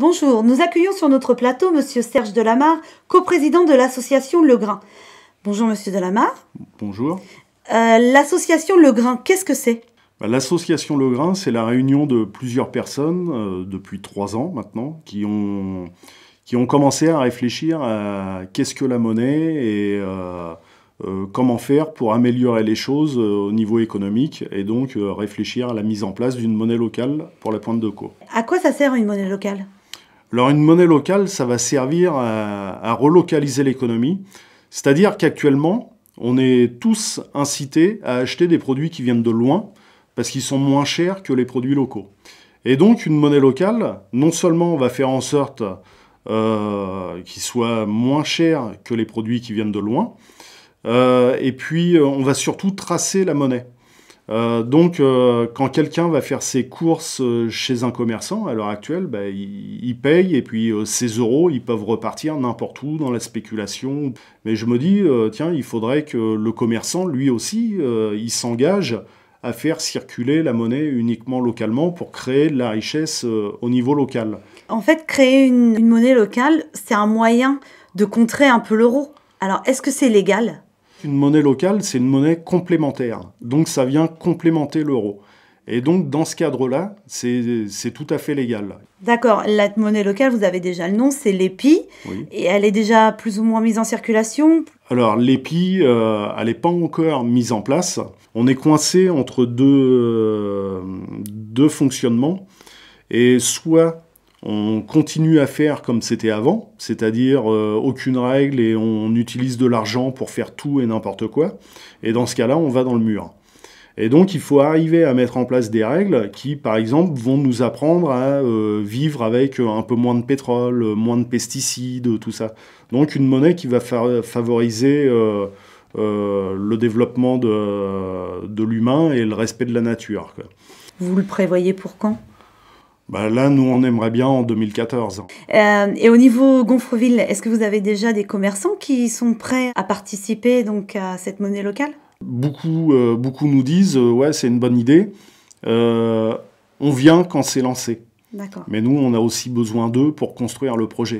Bonjour, nous accueillons sur notre plateau Monsieur Serge co coprésident de l'association Le Grain. Bonjour Monsieur Delamar. Bonjour. Euh, l'association Le Grain, qu'est-ce que c'est bah, L'association Le Grain, c'est la réunion de plusieurs personnes euh, depuis trois ans maintenant qui ont, qui ont commencé à réfléchir à qu'est-ce que la monnaie et euh, comment faire pour améliorer les choses au niveau économique et donc réfléchir à la mise en place d'une monnaie locale pour la pointe de Co. À quoi ça sert une monnaie locale alors une monnaie locale, ça va servir à, relocaliser l'économie. C'est-à-dire qu'actuellement, on est tous incités à acheter des produits qui viennent de loin parce qu'ils sont moins chers que les produits locaux. Et donc une monnaie locale, non seulement on va faire en sorte euh, qu'ils soient moins chers que les produits qui viennent de loin, euh, et puis euh, on va surtout tracer la monnaie. Euh, donc, euh, quand quelqu'un va faire ses courses euh, chez un commerçant, à l'heure actuelle, bah, il, paye et puis ses euros, ils peuvent repartir n'importe où dans la spéculation. Mais je me dis, tiens, il faudrait que le commerçant, lui aussi, il s'engage à faire circuler la monnaie uniquement localement pour créer de la richesse au niveau local. En fait, créer une monnaie locale, c'est un moyen de contrer un peu l'euro. Alors, est-ce que c'est légal une monnaie locale, c'est une monnaie complémentaire. Donc ça vient complémenter l'euro. Et donc, dans ce cadre-là, c'est tout à fait légal. D'accord. La monnaie locale, vous avez déjà le nom, c'est l'EPI. Et elle est déjà plus ou moins mise en circulation Alors, l'EPI, euh, elle n'est pas encore mise en place. On est coincé entre deux, euh, deux fonctionnements. Et soit on continue à faire comme c'était avant, c'est-à-dire euh, aucune règle et on utilise de l'argent pour faire tout et n'importe quoi. Et dans ce cas-là, on va dans le mur. Et donc, il faut arriver à mettre en place des règles qui, par exemple, vont nous apprendre à euh, vivre avec euh, un peu moins de pétrole, moins de pesticides, tout ça. Donc, une monnaie qui va favoriser le développement de, l'humain et le respect de la nature. Vous le prévoyez pour quand bah, là, nous, on aimerait bien en 2014. Euh, et au niveau Gonfreville, est-ce que vous avez déjà des commerçants qui sont prêts à participer donc à cette monnaie locale Beaucoup, euh, beaucoup nous disent euh, ouais, c'est une bonne idée. on vient quand c'est lancé. Mais nous, on a aussi besoin d'eux pour construire le projet.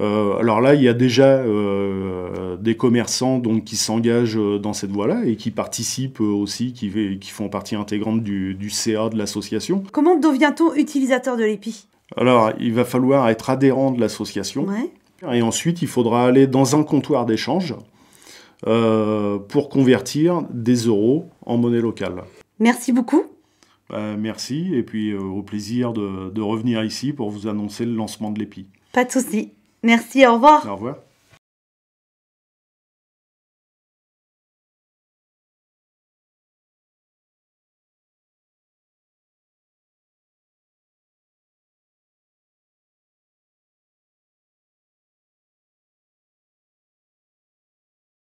Euh, alors là, il y a déjà euh, des commerçants donc, qui s'engagent euh, dans cette voie-là et qui participent aussi, qui, font partie intégrante du, CA de l'association. Comment devient-on utilisateur de l'EPI Alors, il va falloir être adhérent de l'association. Et ensuite, il faudra aller dans un comptoir d'échange pour convertir des euros en monnaie locale. Merci beaucoup. Bah, merci, et puis au plaisir de, de revenir ici pour vous annoncer le lancement de l'EPI. Pas de souci. Merci, au revoir. Au revoir.